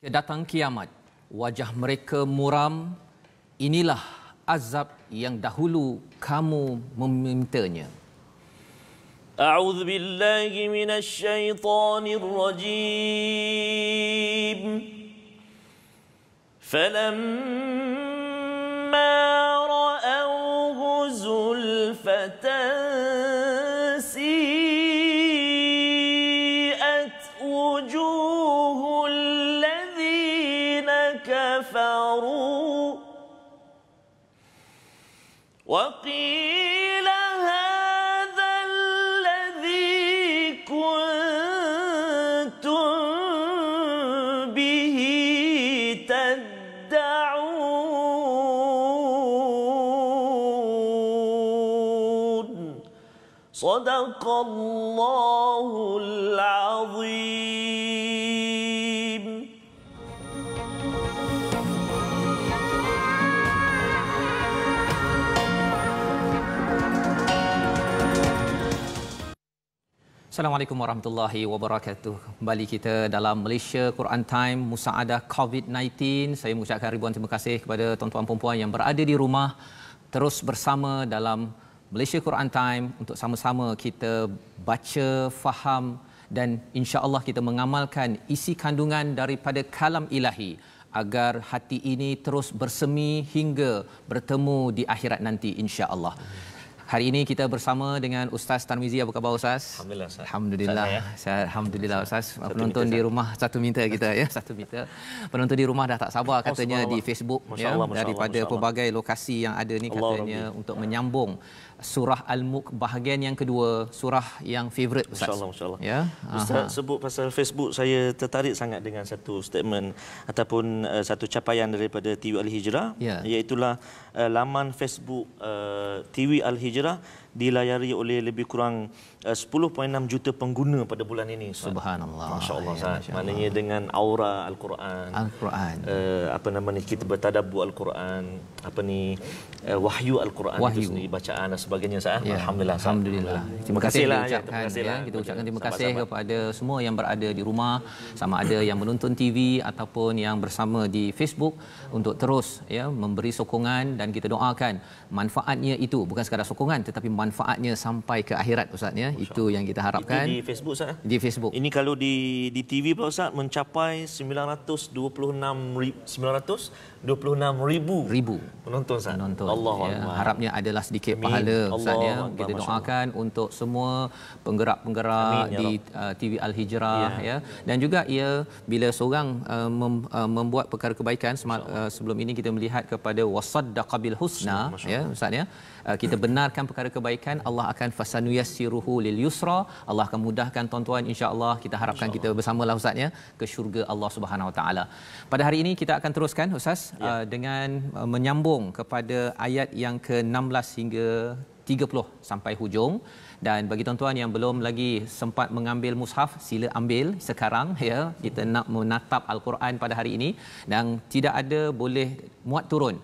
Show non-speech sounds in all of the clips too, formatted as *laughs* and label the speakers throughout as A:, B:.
A: Kedatang kiamat, wajah mereka muram, inilah azab yang dahulu kamu memintanya.
B: A'udzu billahi minasy syaithanir rajim. Falamma
A: Assalamualaikum warahmatullahi wabarakatuh. Kembali kita dalam Malaysia Quran Time Musaadah COVID-19. Saya mengucapkan ribuan terima kasih kepada tuan-tuan puan-puan yang berada di rumah terus bersama dalam Malaysia Quran Time untuk sama-sama kita baca, faham dan insya-Allah kita mengamalkan isi kandungan daripada kalam Ilahi agar hati ini terus bersemi hingga bertemu di akhirat nanti insya-Allah. Hari ini kita bersama dengan Ustaz Tarmizi. Abu khabar Ustaz? Alhamdulillah Ustaz. Alhamdulillah. Saya, ya? Alhamdulillah Ustaz. Satu Penonton meter, di rumah satu minta kita ya. Satu minta. Penonton di rumah dah tak sabar katanya oh, di Facebook. Masya Allah, ya, Masya daripada Masya pelbagai lokasi yang ada ni katanya Allah, untuk menyambung surah Al-Mulk bahagian yang kedua. Surah yang favorite. Ustaz. Masya Allah, Masya Allah. Ya? Ustaz Aha.
B: sebut pasal Facebook saya tertarik sangat dengan satu statement ataupun uh, satu capaian daripada TV Al-Hijrah. Ya. Iaitulah uh, laman Facebook uh, eh, TV Al-Hijrah Hijrah dilayari oleh lebih kurang 10.6 eh, juta pengguna pada bulan ini. Subhanallah. Masya-Allah. Masya Maknanya dengan aura Al-Quran. Al-Quran. Uh, apa nama ni kita bertadabbur Al-Quran, apa ni uh, wahyu Al-Quran wahyu. itu sendiri bacaan dan sebagainya sah. Ya. Alhamdulillah. Alhamdulillah. Alhamdulillah. Terima kasih lah. Ya, terima kasih
A: lah. kita ya. ya. lah. ucapkan terima kasih kepada semua yang berada di rumah, sama ada yang menonton TV ataupun yang bersama di Facebook untuk terus ya memberi sokongan dan kita doakan manfaatnya itu bukan sekadar sokongan tetapi manfaatnya sampai ke akhirat ustaz ya itu yang kita harapkan itu di
B: Facebook ustaz eh? di Facebook ini kalau di di TV pula ustaz mencapai 926 926 ribu penonton ustaz penonton Allah ya. harapnya
A: adalah sedikit Amin. pahala ustaz ya. Allah ya kita doakan Allah. untuk semua penggerak-penggerak ya di ya uh, TV Al Hijrah ya. ya dan juga ia bila seorang uh, mem, uh, membuat perkara kebaikan uh, sebelum ini kita melihat kepada wasaddaqabil husna ya ustaz ya Uh, kita benarkan perkara kebaikan Allah akan fasanuyassiruhu lil yusra Allah akan mudahkan tuan-tuan insya-Allah kita harapkan insya Allah. kita bersamalah ustaz ya ke syurga Allah Subhanahu wa taala. Pada hari ini kita akan teruskan ustaz uh, ya. dengan uh, menyambung kepada ayat yang ke-16 hingga 30 sampai hujung dan bagi tuan-tuan yang belum lagi sempat mengambil mushaf sila ambil sekarang ya kita nak menatap al-Quran pada hari ini dan tidak ada boleh muat turun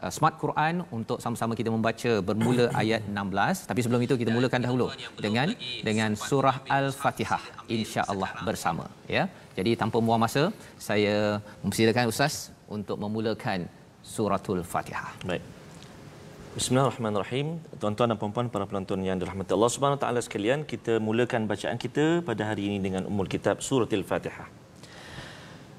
A: Uh, smart Quran untuk sama-sama kita membaca bermula *coughs* ayat 16 tapi sebelum itu kita mulakan dahulu dengan dengan surah Al-Fatihah insya-Allah bersama ya. Jadi tanpa membuang masa saya
B: mempersilakan ustaz untuk memulakan suratul Fatihah. Baik. Bismillahirrahmanirrahim. Tuan-tuan dan puan-puan para penonton yang dirahmati Allah Subhanahu taala sekalian, kita mulakan bacaan kita pada hari ini dengan umul kitab suratul Fatihah.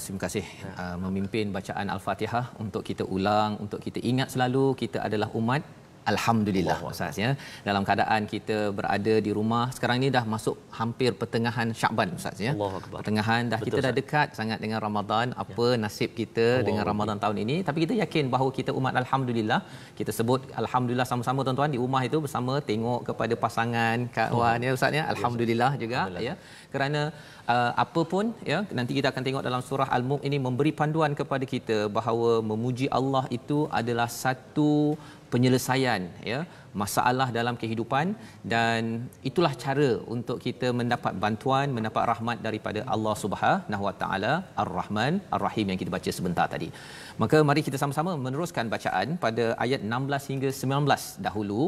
A: Ustaz, terima kasih uh, memimpin bacaan Al-Fatihah untuk kita ulang, untuk kita ingat selalu kita adalah umat Alhamdulillah Ustaz ya. Dalam keadaan kita berada di rumah sekarang ini dah masuk hampir pertengahan Syakban Ustaz ya. Pertengahan dah Betul, kita dah dekat Ustaz. sangat dengan Ramadan. Ya. Apa ya. nasib kita Allah dengan Allah. Ramadan tahun ini? Tapi kita yakin bahawa kita umat alhamdulillah. Kita sebut alhamdulillah sama-sama tuan-tuan di rumah itu bersama tengok kepada pasangan kawan ya Ustaz ya. Alhamdulillah juga alhamdulillah. ya. Kerana uh, apa ya nanti kita akan tengok dalam surah Al-Mulk ini memberi panduan kepada kita bahawa memuji Allah itu adalah satu penyelesaian ya masalah dalam kehidupan dan itulah cara untuk kita mendapat bantuan mendapat rahmat daripada Allah Subhanahu Wa Taala Ar-Rahman Ar-Rahim yang kita baca sebentar tadi. Maka mari kita sama-sama meneruskan bacaan pada ayat 16 hingga 19 dahulu.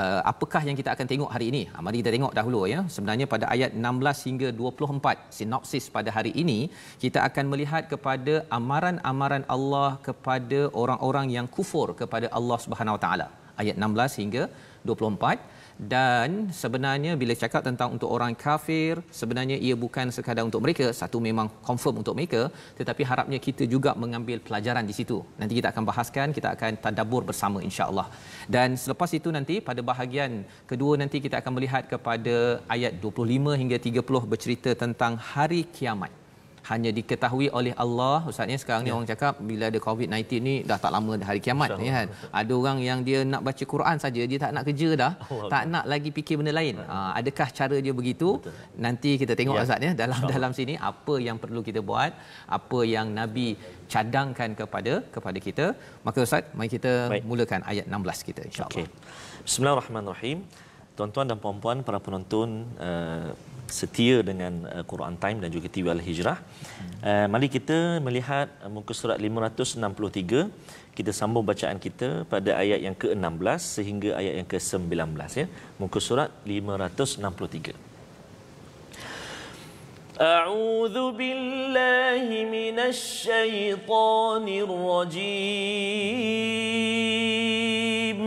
A: Uh, apakah yang kita akan tengok hari ini? Uh, mari kita tengok dahulu ya. Sebenarnya pada ayat 16 hingga 24 sinopsis pada hari ini kita akan melihat kepada amaran-amaran Allah kepada orang-orang yang kufur kepada Allah Subhanahu Wa Taala ayat 16 hingga 24 dan sebenarnya bila cakap tentang untuk orang kafir sebenarnya ia bukan sekadar untuk mereka satu memang confirm untuk mereka tetapi harapnya kita juga mengambil pelajaran di situ nanti kita akan bahaskan kita akan tadabbur bersama insyaallah dan selepas itu nanti pada bahagian kedua nanti kita akan melihat kepada ayat 25 hingga 30 bercerita tentang hari kiamat hanya diketahui oleh Allah ustaznya sekarang ni ya. orang cakap bila ada covid-19 ni dah tak lama hari kiamat ni kan ada orang yang dia nak baca Quran saja dia tak nak kerja dah *laughs* Allah. tak nak lagi fikir benda lain ya. adakah cara dia begitu Betul. nanti kita tengok ya. ustaznya dalam dalam sini apa yang perlu kita buat apa yang nabi cadangkan kepada kepada kita maka ustaz mari kita Baik. mulakan ayat 16 kita insyaallah
B: okay. bismillahirrahmanirrahim tuan-tuan dan puan-puan para penonton uh, setia dengan uh, Quran Time dan juga TV Al-Hijrah. Uh, mari kita melihat uh, muka surat 563. Kita sambung bacaan kita pada ayat yang ke-16 sehingga ayat yang ke-19 ya. Muka surat 563. A'udzu billahi minasy syaithanir rajim.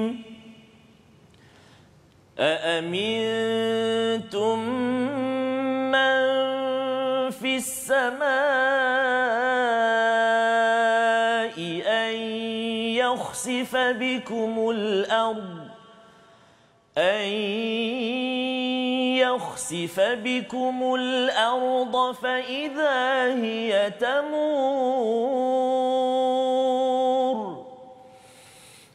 B: أأمنتم من في السماء أن يخسف بكم الأرض أن يخسف بكم الأرض فإذا هي تمور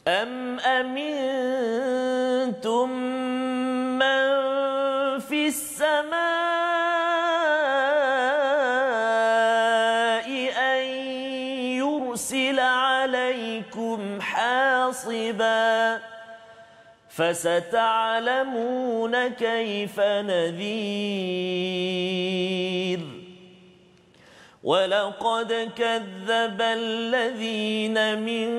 B: أم أمنتم أرسل عليكم حاصبا فستعلمون كيف نذير ولقد كذب الذين من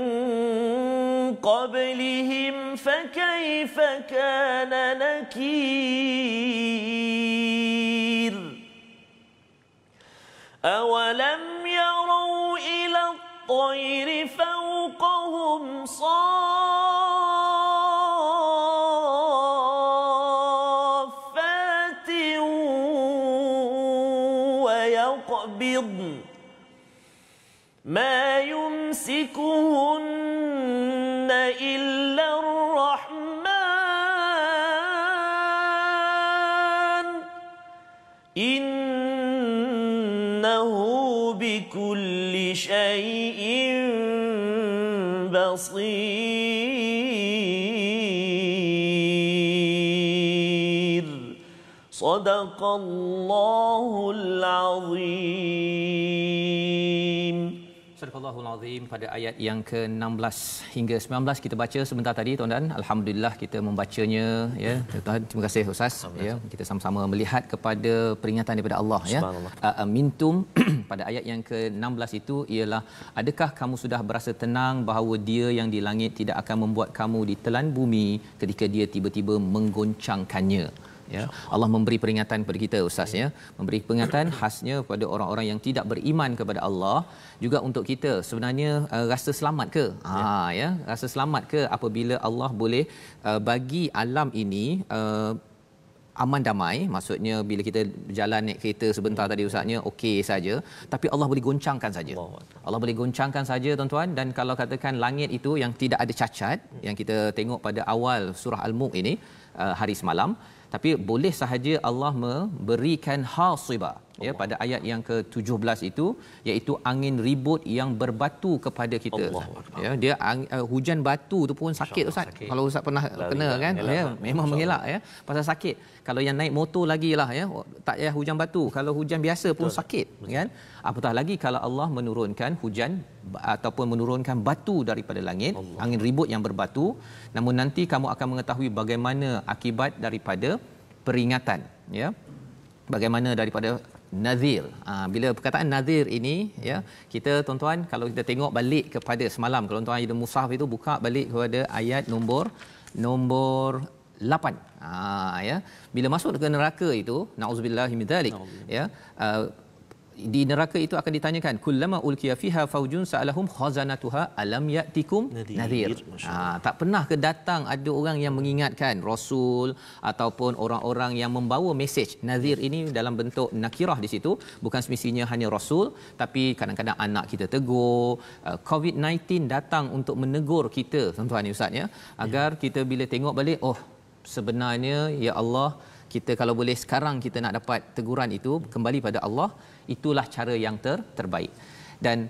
B: قبلهم فكيف كان نكير أولم يروا إلى الطير فوقهم صار المصير صدق الله العظيم Azim
A: pada ayat yang ke-16 hingga 19 kita baca sebentar tadi tuan dan alhamdulillah kita membacanya ya tuan terima kasih ustaz ya kita sama-sama melihat kepada peringatan daripada Allah ya amintum *clears throat* pada ayat yang ke-16 itu ialah adakah kamu sudah berasa tenang bahawa dia yang di langit tidak akan membuat kamu ditelan bumi ketika dia tiba-tiba menggoncangkannya ya Allah memberi peringatan kepada kita ustaz ya memberi peringatan *clears throat* khasnya kepada orang-orang yang tidak beriman kepada Allah juga untuk kita sebenarnya uh, rasa selamat ke ha ya rasa selamat ke apabila Allah boleh uh, bagi alam ini uh, aman damai maksudnya bila kita jalan naik kereta sebentar tadi usahnya okey saja tapi Allah boleh goncangkan saja Allah boleh goncangkan saja tuan-tuan dan kalau katakan langit itu yang tidak ada cacat yang kita tengok pada awal surah al-mulk ini uh, hari semalam tapi boleh sahaja Allah memberikan hasiba ya pada ayat yang ke-17 itu iaitu angin ribut yang berbatu kepada kita ya dia ang, uh, hujan batu tu pun sakit ustaz sakit. kalau ustaz pernah Lari, kena lah, kan lah. ya memang Masya mengelak ya pasal sakit kalau yang naik motor lagi lah ya oh, tak ya hujan batu kalau hujan biasa pun Betul. sakit kan apatah lagi kalau Allah menurunkan hujan ataupun menurunkan batu daripada langit Allah. angin ribut yang berbatu namun nanti kamu akan mengetahui bagaimana akibat daripada peringatan ya bagaimana daripada nadhir. Ha, ah, bila perkataan nadhir ini ya, kita tuan-tuan kalau kita tengok balik kepada semalam kalau tuan-tuan ada mushaf itu buka balik kepada ayat nombor nombor 8. Ha, ah, ya. Bila masuk ke neraka itu, naudzubillah min ya. Uh, di neraka itu akan ditanyakan kullama ulqiya fiha faujun sa'alahum khazanatuha alam ya'tikum nadhir ha, ah, tak pernah ke datang ada orang yang mengingatkan rasul ataupun orang-orang yang membawa mesej nadhir ini dalam bentuk nakirah di situ bukan semestinya hanya rasul tapi kadang-kadang anak kita tegur eh, covid-19 datang untuk menegur kita tuan-tuan dan ustaz ya agar ya. kita bila tengok balik oh sebenarnya ya Allah kita kalau boleh sekarang kita nak dapat teguran itu kembali pada Allah itulah cara yang ter, terbaik dan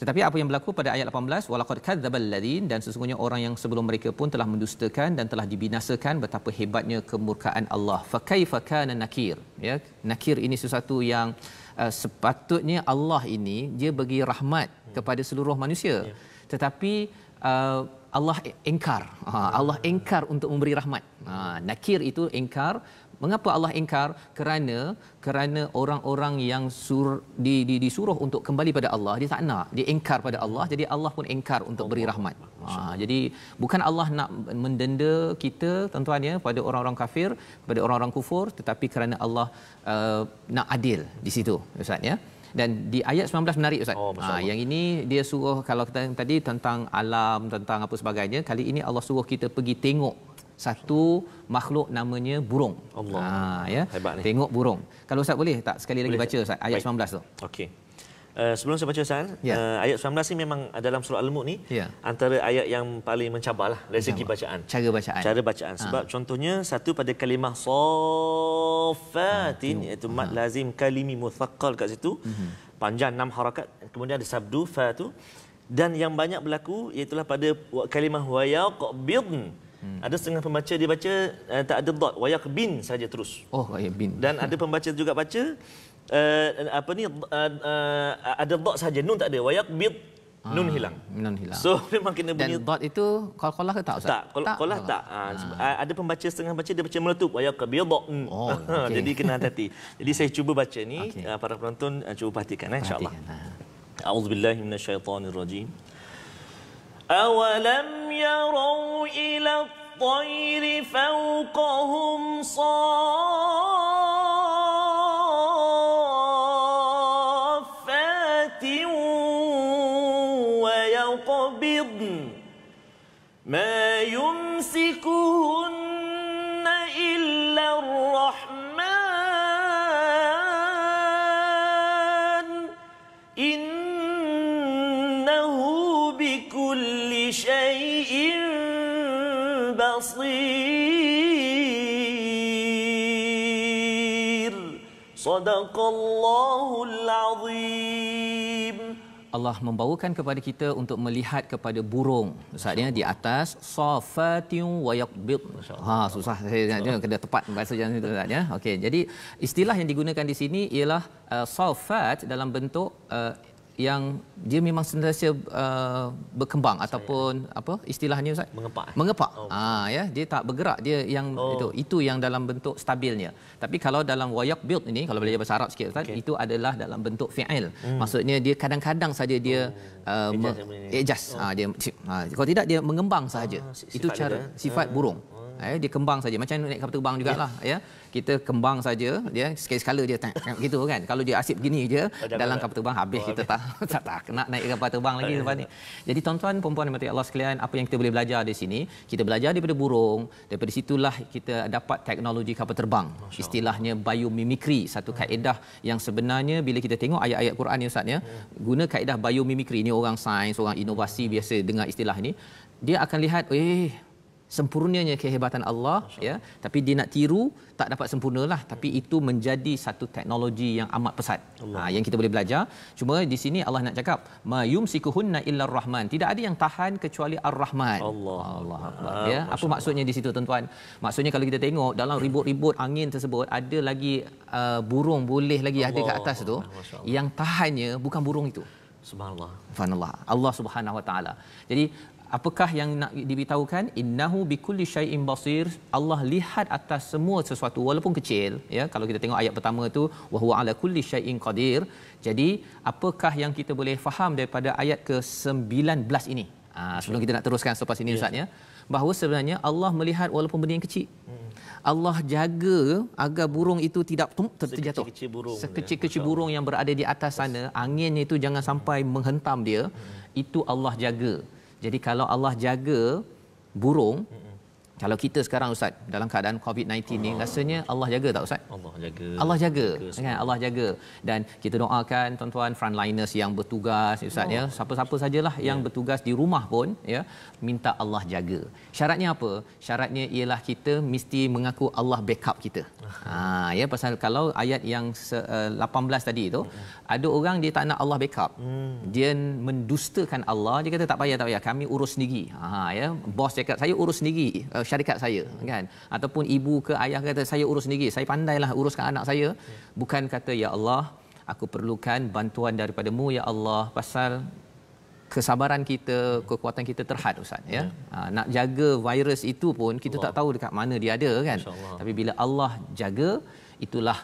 A: tetapi apa yang berlaku pada ayat 18 walaqad kadzdzabal ladzin dan sesungguhnya orang yang sebelum mereka pun telah mendustakan dan telah dibinasakan betapa hebatnya kemurkaan Allah fa kaifa kana nakir ya nakir ini sesuatu yang uh, sepatutnya Allah ini dia bagi rahmat kepada seluruh manusia ya. tetapi uh, Allah engkar ha, Allah engkar untuk memberi rahmat ha, nakir itu engkar Mengapa Allah ingkar? Kerana kerana orang-orang yang sur, di, di, disuruh untuk kembali pada Allah, dia tak nak. Dia ingkar pada Allah, jadi Allah pun ingkar untuk beri rahmat. Ha, jadi bukan Allah nak mendenda kita, tuan-tuan ya, pada orang-orang kafir, pada orang-orang kufur, tetapi kerana Allah uh, nak adil di situ, Ustaz ya. Dan di ayat 19 menarik Ustaz. Oh, ha, yang ini dia suruh kalau kita tadi tentang alam, tentang apa sebagainya, kali ini Allah suruh kita pergi tengok satu makhluk namanya burung. Allah. Ha ya. Hebat ni. Tengok burung. Kalau Ustaz boleh tak sekali lagi boleh, baca Ustaz, ayat Baik.
B: 19 tu. Okey. Uh, sebelum saya baca Ustaz, ya. uh, ayat 19 ni memang dalam surah Al-Mulk ni ya. antara ayat yang paling mencabar lah dari segi bacaan. Cara bacaan. Cara bacaan ha. sebab ha. contohnya satu pada kalimah safatin ha, iaitu ha. mad lazim kalimi muthaqqal kat situ. Mm-hmm. Panjang enam harakat kemudian ada sabdu fa tu dan yang banyak berlaku ialah pada kalimah wayaqbidn. mm Hmm. Ada setengah pembaca dia baca uh, tak ada dot wayak bin saja terus. Oh wayak bin. Dan ada pembaca juga baca uh, apa ni uh, uh, ada dot saja nun tak ada wayak bin nun hilang.
A: Ah, nun hilang. So
B: *laughs* memang kena bunyi
A: dot itu qalqalah ke tak Ustaz? Tak, qalqalah oh.
B: tak. Ah. ah. ada pembaca setengah baca dia baca meletup wayak ke dot. Oh. *laughs* Okay. Jadi kena hati-hati. Jadi saya cuba baca ni okay. para penonton cuba perhatikan eh, insya-Allah. Nah. Ha. A'udzubillahi minasyaitonirrajim. أولم يروا إلى الطير فوقهم صار sadaqallahul azim
A: Allah membawakan kepada kita untuk melihat kepada burung. Ustaznya di atas safatin wa yaqbid. Ha susah saya nak tengok kena tepat bahasa yang itu ya. Okey jadi istilah yang digunakan di sini ialah uh, safat dalam bentuk uh, yang dia memang sentiasa uh, berkembang Saya. ataupun apa istilahnya ustaz mengepak eh? mengepak oh. ha ya dia tak bergerak dia yang oh. itu itu yang dalam bentuk stabilnya tapi kalau dalam wayak build ini kalau belajar bahasa Arab sikit ustaz okay. itu adalah dalam bentuk fiil hmm. maksudnya dia kadang-kadang saja dia oh. uh, adjust, Oh. ha dia ha, kalau tidak dia mengembang saja ah, itu cara dia. Eh? sifat burung oh ya dia kembang saja macam naik kapal terbang jugalah ya, ya. kita kembang saja dia ya, sekali-sekala dia tak gitu kan kalau dia asyik begini je oh, dalam kapal terbang habis kita tak *laughs* tak tak nak naik kapal terbang lagi sebab ni jadi tuan-tuan puan-puan Allah sekalian apa yang kita boleh belajar di sini kita belajar daripada burung daripada situlah kita dapat teknologi kapal terbang istilahnya biomimikri satu hmm. kaedah yang sebenarnya bila kita tengok ayat-ayat Quran ni ustaz ya hmm. guna kaedah biomimikri ni orang sains orang inovasi hmm. biasa dengar istilah ni dia akan lihat eh sempurnanya kehebatan Allah ya tapi dia nak tiru tak dapat sempurnalah tapi itu menjadi satu teknologi yang amat pesat ha, yang kita boleh belajar cuma di sini Allah nak cakap ma'yum mayumsikuhunna illar rahman tidak ada yang tahan kecuali ar-rahman Allah Allah ah, ya apa maksudnya Allah. di situ tuan-tuan maksudnya kalau kita tengok dalam ribut-ribut angin tersebut ada lagi uh, burung boleh lagi Allah. ada kat atas tu yang tahannya bukan burung itu subhanallah subhanallah Allah subhanahu wa taala jadi apakah yang nak diberitahukan innahu bikulli syaiin basir Allah lihat atas semua sesuatu walaupun kecil ya kalau kita tengok ayat pertama tu wahuwa ala kulli syaiin qadir jadi apakah yang kita boleh faham daripada ayat ke-19 ini ha, sebelum kita nak teruskan selepas ini ustaz ya bahawa sebenarnya Allah melihat walaupun benda yang kecil hmm. Allah jaga agar burung itu tidak terjatuh. Sekecil-kecil ya. burung. yang berada di atas sana, anginnya itu jangan sampai menghentam dia. Hmm. Itu Allah jaga. Jadi kalau Allah jaga burung, kalau kita sekarang ustaz dalam keadaan COVID-19 Allah. ni rasanya Allah jaga tak ustaz?
B: Allah jaga. Allah jaga.
A: jaga kan Allah jaga. Dan kita doakan tuan-tuan frontliners yang bertugas ustaz Allah. ya, siapa-siapa sajalah ya. yang yeah. bertugas di rumah pun ya, minta Allah jaga. Syaratnya apa? Syaratnya ialah kita mesti mengaku Allah backup kita. *laughs* ha ya pasal kalau ayat yang 18 eh, tadi tu hmm. ada orang dia tak nak Allah backup. Hmm. Dia mendustakan Allah, dia kata tak payah tak payah, kami urus sendiri. Ha ya, bos cakap saya urus sendiri. Eh, syarikat saya kan ataupun ibu ke ayah kata saya urus sendiri saya pandailah uruskan anak saya ya. bukan kata ya Allah aku perlukan bantuan daripadamu ya Allah pasal kesabaran kita kekuatan kita terhad ustaz ya, ya. Ha, nak jaga virus itu pun kita Allah. tak tahu dekat mana dia ada kan tapi bila Allah jaga itulah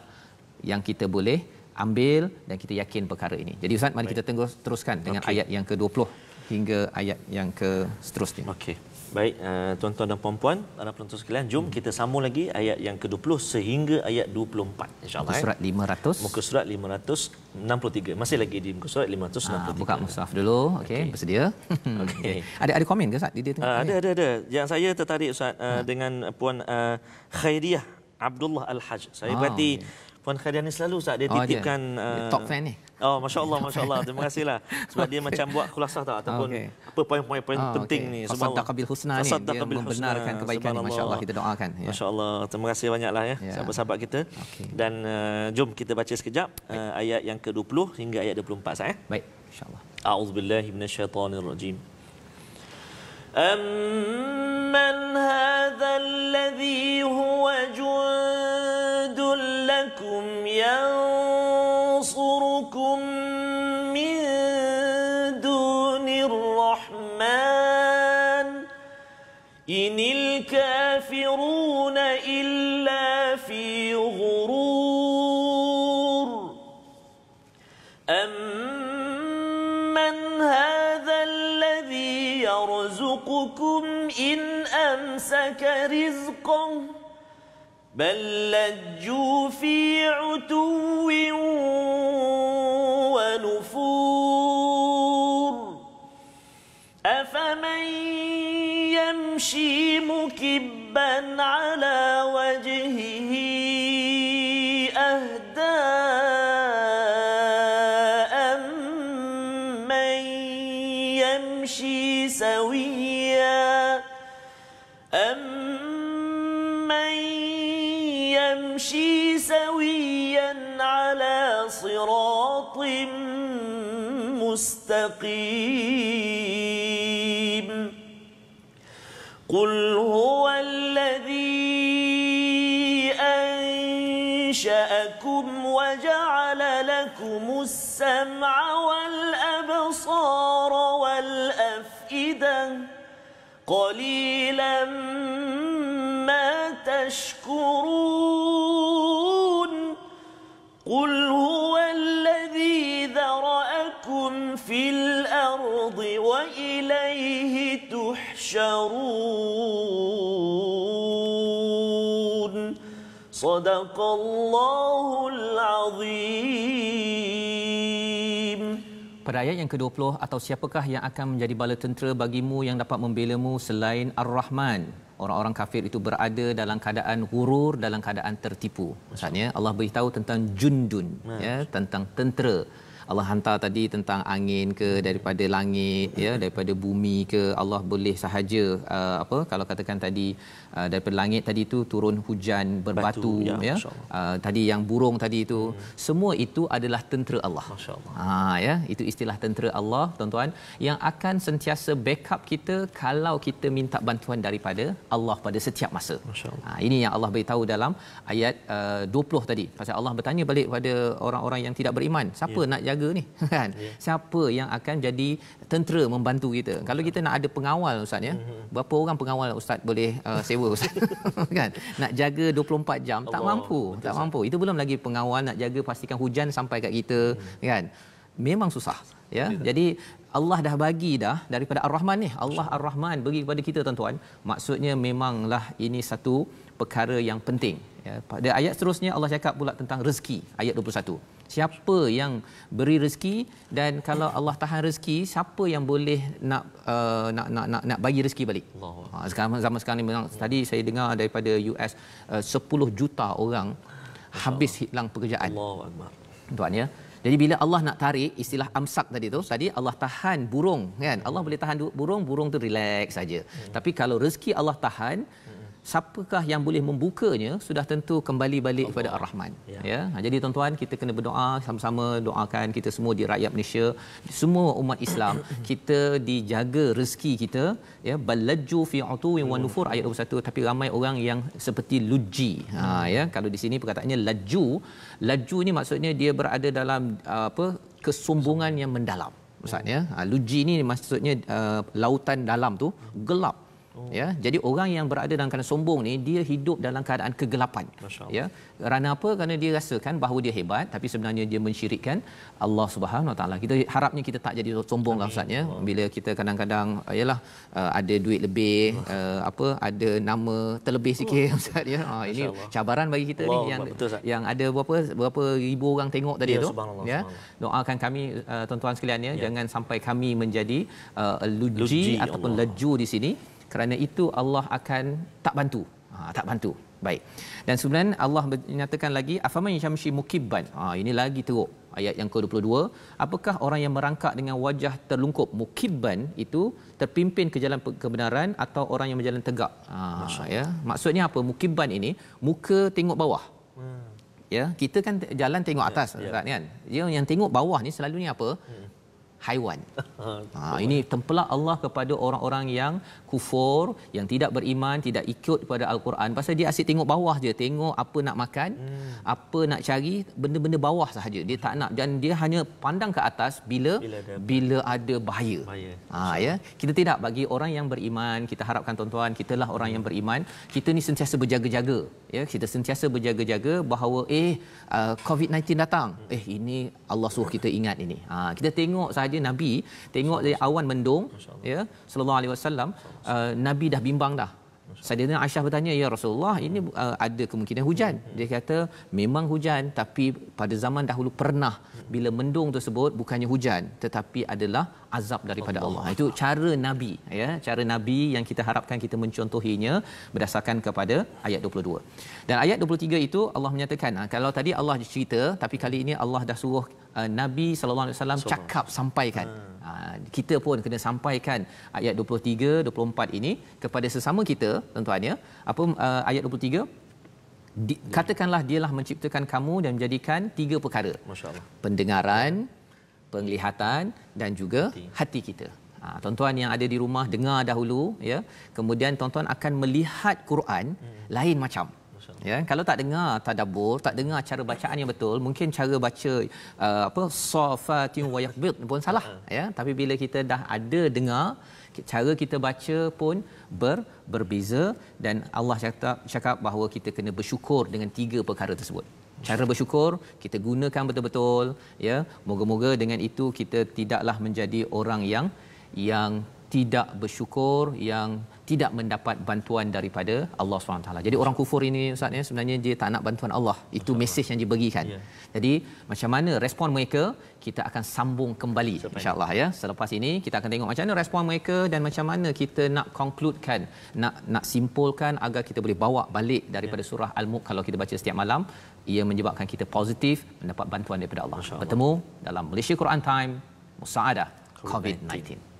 A: yang kita boleh ambil dan kita yakin perkara ini. Jadi Ustaz, mari Baik. kita teruskan dengan okay. ayat yang ke-20 hingga ayat yang ke seterusnya. Okey.
B: Baik, uh, tuan-tuan dan puan-puan, para penonton sekalian, jom hmm. kita sambung lagi ayat yang ke-20 sehingga ayat 24 insya-Allah. Muka eh. surat 500. Muka surat 563. Masih lagi di muka surat 563. Ah, buka mushaf dulu, okey, okay. bersedia. *laughs* Okey. okay. Ada
A: ada komen ke Ustaz? Uh, ada
B: ada ada. Yang saya tertarik Ustaz uh, ha. dengan puan uh, Khairiyah Abdullah Al-Hajj. Saya oh, berarti okay. Puan Khadiani selalu Ustaz dia oh, titipkan oh, dia. Uh, top fan ni. Oh masya-Allah *laughs* masya-Allah terima kasihlah sebab okay. dia *laughs* macam buat kulasah tak ataupun okay. apa poin-poin poin oh, ah, penting okay. ni semua. Pasal takabil husna ni dia membenarkan kebaikan masya-Allah kita doakan ya. Masya-Allah terima kasih banyaklah ya yeah. sahabat-sahabat kita. Okay. Dan uh, jom kita baca sekejap uh, ayat yang ke-20 hingga ayat 24 sah eh. Baik insya-Allah. A'udzubillahi minasyaitonirrajim. أمن هذا الذي هو جند أنهم ينصركم من دون الرحمن إن الكافرون إلا في غرور أمن هذا الذي يرزقكم إن أمسك رزقه بل لجوا في عتو ونفور أفمن يمشي مكبا على وجهه مستقيم قل هو الذي أنشأكم وجعل لكم السمع والأبصار والأفئدة قليلا ما تشكرون تحشرون صدق الله العظيم
A: Perayaan yang ke-20 atau siapakah yang akan menjadi bala tentera bagimu yang dapat membela mu selain Ar-Rahman? Orang-orang kafir itu berada dalam keadaan hurur, dalam keadaan tertipu. Maksudnya Allah beritahu tentang jundun, ya, tentang tentera. Allah hantar tadi tentang angin ke daripada langit ya daripada bumi ke Allah boleh sahaja uh, apa kalau katakan tadi Ah, daripada langit tadi itu turun hujan berbatu Batu, ya, ya. Uh, tadi yang burung tadi itu hmm. semua itu adalah tentera Allah masyaallah ha ya itu istilah tentera Allah tuan-tuan yang akan sentiasa backup kita kalau kita minta bantuan daripada Allah pada setiap masa masyaallah ha ini yang Allah beritahu dalam ayat uh, 20 tadi pasal Allah bertanya balik kepada orang-orang yang tidak beriman siapa yeah. nak jaga ni *laughs* kan yeah. siapa yang akan jadi tentera membantu kita kalau kita nak ada pengawal ustaz ya hmm, hmm. berapa orang pengawal ustaz boleh uh, sewa sewa *laughs* kan nak jaga 24 jam Allah, tak mampu tak mampu. tak mampu itu belum lagi pengawal nak jaga pastikan hujan sampai kat kita hmm. kan memang susah ya jadi Allah dah bagi dah daripada Ar-Rahman ni Allah Ar-Rahman bagi kepada kita tuan-tuan maksudnya memanglah ini satu perkara yang penting ya pada ayat seterusnya Allah cakap pula tentang rezeki ayat 21 siapa yang beri rezeki dan kalau Allah tahan rezeki siapa yang boleh nak uh, nak, nak nak nak bagi rezeki balik Allah. Ha, sekarang zaman sekarang ni memang tadi saya dengar daripada US uh, 10 juta orang Allah. habis hilang pekerjaan tuan ya jadi bila Allah nak tarik istilah amsak tadi tu tadi Allah tahan burung kan Allah boleh tahan burung burung tu relax saja hmm. tapi kalau rezeki Allah tahan hmm siapakah yang boleh membukanya sudah tentu kembali balik kepada Ar-Rahman ya. ya ha, jadi tuan-tuan kita kena berdoa sama-sama doakan kita semua di rakyat Malaysia semua umat Islam *coughs* kita dijaga rezeki kita ya balajju fi utuwin wa nufur ayat 21 tapi ramai orang yang seperti luji ha ya kalau di sini perkataannya laju laju ni maksudnya dia berada dalam apa kesombongan yang mendalam maksudnya ha, luji ni maksudnya uh, lautan dalam tu gelap Oh. Ya, jadi orang yang berada dalam keadaan sombong ni dia hidup dalam keadaan kegelapan. Ya. Kerana apa? Kerana dia rasakan bahawa dia hebat tapi sebenarnya dia mensyirikkan Allah Subhanahu Wa Taala. Kita harapnya kita tak jadi sombong lah ustaz ya. Bila kita kadang-kadang ayalah ah, uh, ah, ada duit lebih, uh, apa ada nama terlebih sikit oh. *laughs* ustaz ya. Ha, ini cabaran bagi kita Allah ni yang betul, yang ada berapa berapa ribu orang tengok tadi ya, tu. ya. Doakan kami uh, tuan-tuan sekalian ya. ya, jangan sampai kami menjadi uh, luji, luji ya ataupun Allah. leju di sini kerana itu Allah akan tak bantu ha, tak bantu baik dan sebenarnya Allah menyatakan lagi afaman yashamshi mukibban ha ini lagi teruk ayat yang ke-22 apakah orang yang merangkak dengan wajah terlungkup mukibban itu terpimpin ke jalan kebenaran atau orang yang berjalan tegak ha ya maksudnya apa mukibban ini muka tengok bawah hmm. ya kita kan jalan tengok ya, atas ya, kan? ya. kan dia yang tengok bawah ni selalunya apa hmm haiwan. Ha, *laughs* ini tempelak Allah kepada orang-orang yang kufur, yang tidak beriman, tidak ikut kepada Al-Quran. Pasal dia asyik tengok bawah je, tengok apa nak makan, hmm. apa nak cari, benda-benda bawah sahaja. Dia tak nak dan dia hanya pandang ke atas bila bila ada, bila ada bahaya. bahaya. Ha, ya. Kita tidak bagi orang yang beriman, kita harapkan tuan-tuan, kitalah orang yang beriman, kita ni sentiasa berjaga-jaga. Ya, kita sentiasa berjaga-jaga bahawa eh ah, COVID-19 datang. Hmm. Eh ini Allah suruh kita ingat ini. Ha, kita tengok sahaja saja nabi tengok dari awan mendung ya sallallahu alaihi wasallam uh, nabi dah bimbang dah Sayyidina Aisyah bertanya ya Rasulullah ini uh, ada kemungkinan hujan. Dia kata memang hujan tapi pada zaman dahulu pernah bila mendung tersebut bukannya hujan tetapi adalah azab daripada Allah. Allah. Itu cara nabi ya, cara nabi yang kita harapkan kita mencontohinya berdasarkan kepada ayat 22. Dan ayat 23 itu Allah menyatakan ah, kalau tadi Allah cerita tapi kali ini Allah dah suruh ah, nabi sallallahu alaihi wasallam cakap sampaikan. Ah. kita pun kena sampaikan ayat 23 24 ini kepada sesama kita tentuannya apa ayat 23 di, katakanlah dialah menciptakan kamu dan menjadikan tiga perkara. Masya-Allah. Pendengaran, penglihatan dan juga hati kita. Ha, tuan-tuan yang ada di rumah dengar dahulu ya. Kemudian tuan-tuan akan melihat Quran hmm. lain macam. Ya, kalau tak dengar tadabbur, tak dengar cara bacaan yang betul, mungkin cara baca uh, apa safatin wa yaqbid pun salah. Ha. Ya, tapi bila kita dah ada dengar cara kita baca pun ber, berbeza dan Allah cakap, cakap bahawa kita kena bersyukur dengan tiga perkara tersebut cara bersyukur kita gunakan betul-betul ya moga-moga dengan itu kita tidaklah menjadi orang yang yang tidak bersyukur yang tidak mendapat bantuan daripada Allah SWT. Jadi orang kufur ini Ustaz, ya, sebenarnya dia tak nak bantuan Allah. Itu mesej yang diberikan. Ya. Jadi macam mana respon mereka, kita akan sambung kembali insyaAllah. Ya. Selepas ini kita akan tengok macam mana respon mereka dan macam mana kita nak konkludkan, nak nak simpulkan agar kita boleh bawa balik daripada ya. surah Al-Mu'ad kalau kita baca setiap malam. Ia menyebabkan kita positif mendapat bantuan daripada Allah. Bertemu dalam Malaysia Quran Time, Musa'adah COVID-19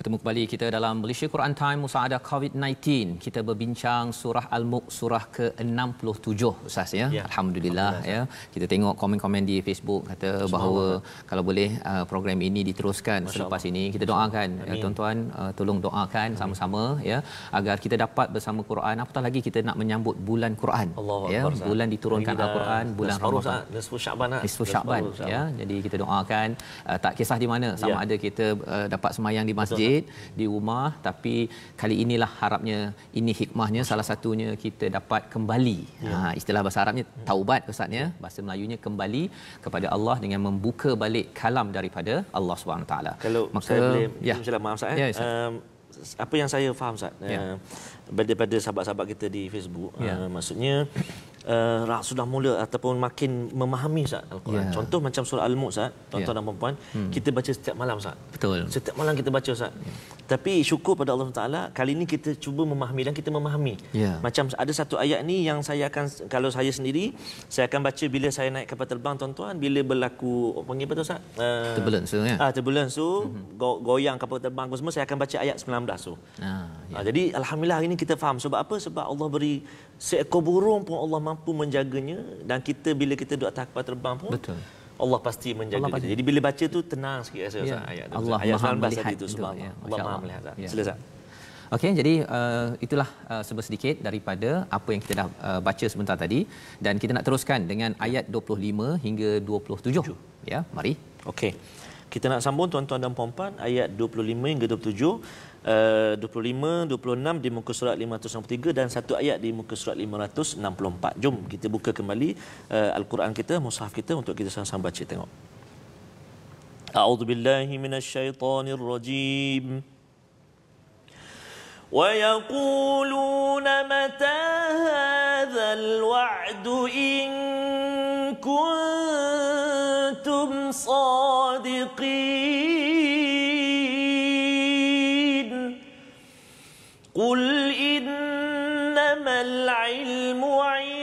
A: bertemu kembali kita dalam Malaysia Quran Time musa ada COVID-19. Kita berbincang surah Al-Mulk surah ke-67 Ustaz ya. ya. Alhamdulillah, ya. Kita tengok komen-komen di Facebook kata Masya bahawa Allah. kalau boleh uh, program ini diteruskan Masya selepas Allah. ini kita doakan ya, tuan-tuan uh, tolong doakan sama-sama ya agar kita dapat bersama Quran apatah lagi kita nak menyambut bulan Quran.
B: Allah ya Allah. bulan diturunkan Al-Quran bulan Ramadan. Nisfu Syaban. Nisfu Syaban, ya.
A: Jadi kita doakan uh, tak kisah di mana sama ya. ada kita uh, dapat semayang di masjid sakit di rumah tapi kali inilah harapnya ini hikmahnya salah satunya kita dapat kembali ya. ha, istilah bahasa Arabnya taubat ustaznya bahasa Melayunya kembali kepada Allah dengan membuka
B: balik kalam daripada
A: Allah swt. taala
B: kalau Maka, saya boleh ya. minta ya, ya, apa yang saya faham ustaz ya. daripada sahabat-sahabat kita di Facebook ya. maksudnya uh, sudah mula ataupun makin memahami Ustaz Al-Quran. Yeah. Contoh macam surah Al-Mulk Ustaz, ya. tuan-tuan yeah. dan puan-puan, hmm. kita baca setiap malam Ustaz. Betul. Setiap malam kita baca Ustaz. Yeah. Tapi syukur pada Allah Taala kali ini kita cuba memahami dan kita memahami. Yeah. Macam ada satu ayat ni yang saya akan kalau saya sendiri saya akan baca bila saya naik kapal terbang tuan-tuan bila berlaku panggil apa tu Ustaz? Eh, turbulence tu ya. Ah uh, turbulence tu mm-hmm. goyang kapal terbang aku semua saya akan baca ayat 19 tu. Ah, yeah. Ya. jadi alhamdulillah hari ini kita faham sebab apa? Sebab Allah beri seekor burung pun Allah mampu menjaganya dan kita bila kita duduk atas kapal terbang pun Betul. Allah pasti menjaga Allah kita. Pasti. Jadi bila baca tu tenang sikit rasa ya. ayat Allah ayat Maha melihat itu semua. Ya. Allah Maha melihat. Ya. Selesai.
A: Okey jadi uh, itulah uh, eh, sebesar sedikit daripada apa yang kita dah uh, baca sebentar tadi dan kita nak teruskan dengan ayat 25 hingga 27. 7. Ya,
B: mari. Okey. Kita nak sambung tuan-tuan dan puan-puan ayat 25 hingga 27 uh, 25 26 di muka surat 563 dan satu ayat di muka surat 564. Jom kita buka kembali uh, al-Quran kita, mushaf kita untuk kita sama-sama baca tengok. A'udzu billahi minasyaitonir rajim. ويقولون متى هذا الوعد ان كنتم صادقين قل إنما العلم عند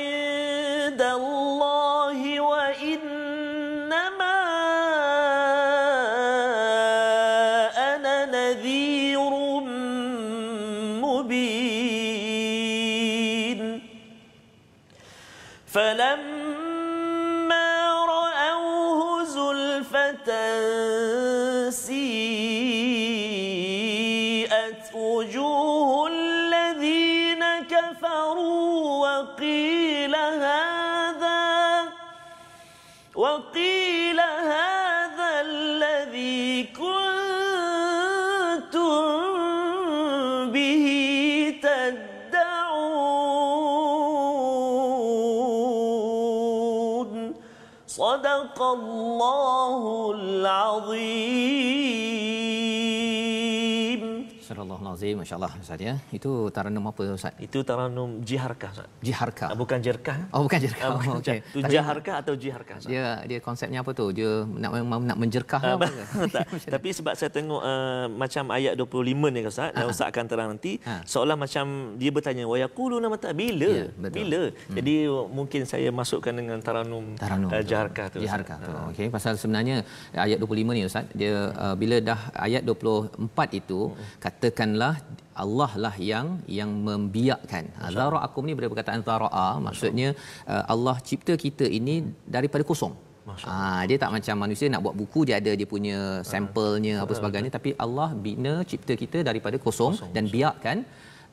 A: insyaallah Ustaz ya. Itu taranum apa Ustaz? Itu taranum jiharkah Ustaz. Jiharkah. Ah,
B: bukan jerkah. Oh bukan jerkah. Ah, oh, okay. Itu jiharkah atau jiharkah Ustaz. Dia, dia konsepnya apa tu? Dia nak nak menjerkah uh, apa *laughs* tak. *laughs* Tapi sebab saya tengok uh, macam ayat 25 ni Ustaz. Uh-huh. Ustaz akan terang nanti. Uh-huh. Seolah macam dia bertanya. Wa yakulu nama tak bila? Yeah, ya, bila? Hmm. Jadi mungkin saya masukkan dengan taranum, taranum uh, eh, jiharkah tu. Jiharkah
A: tu. Okey. Pasal sebenarnya ayat 25 ni Ustaz. Dia uh, bila dah ayat 24 itu. Uh-huh. Katakanlah Allah lah yang yang membiakkan. Ha, akum ni daripada perkataan a, maksudnya uh, Allah cipta kita ini daripada kosong. Ah ha, dia tak macam manusia nak buat buku dia ada dia punya ha. sampelnya apa sebagainya tapi Allah bina cipta kita daripada kosong, kosong dan biarkan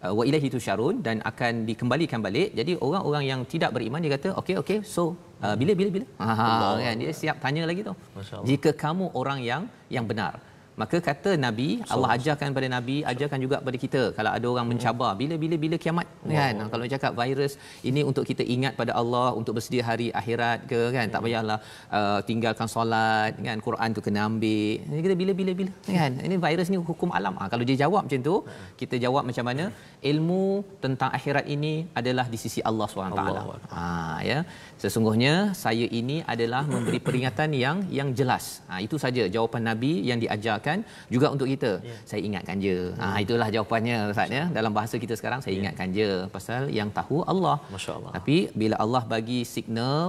A: uh, wa ilaihi tusyarun dan akan dikembalikan balik. Jadi orang-orang yang tidak beriman dia kata okey okey so uh, hmm. bila bila bila. Ha, kan dia siap tanya lagi tu. Jika kamu orang yang yang benar. Maka kata Nabi, so, Allah ajarkan kepada Nabi, ajarkan juga kepada kita. Kalau ada orang hmm. mencabar, bila-bila bila kiamat oh. kan? Wow. Kalau cakap virus, ini untuk kita ingat pada Allah, untuk bersedia hari akhirat ke kan? Tak hmm. payahlah uh, tinggalkan solat, kan? Quran tu kena ambil. Kita bila-bila bila kan? Hmm. Ini virus ni hukum alam. Ha, kalau dia jawab macam tu, kita jawab macam mana? Ilmu tentang akhirat ini adalah di sisi Allah SWT. Allah. Ha, ya? Sesungguhnya saya ini adalah memberi peringatan yang yang jelas. Ha, itu saja jawapan Nabi yang diajar dibenarkan juga untuk kita. Ya. Saya ingatkan je. Ah, ya. Ha, itulah jawapannya Ustaz ya. Dalam bahasa kita sekarang saya ya. ingatkan je pasal yang tahu Allah. Masya-Allah. Tapi bila Allah bagi signal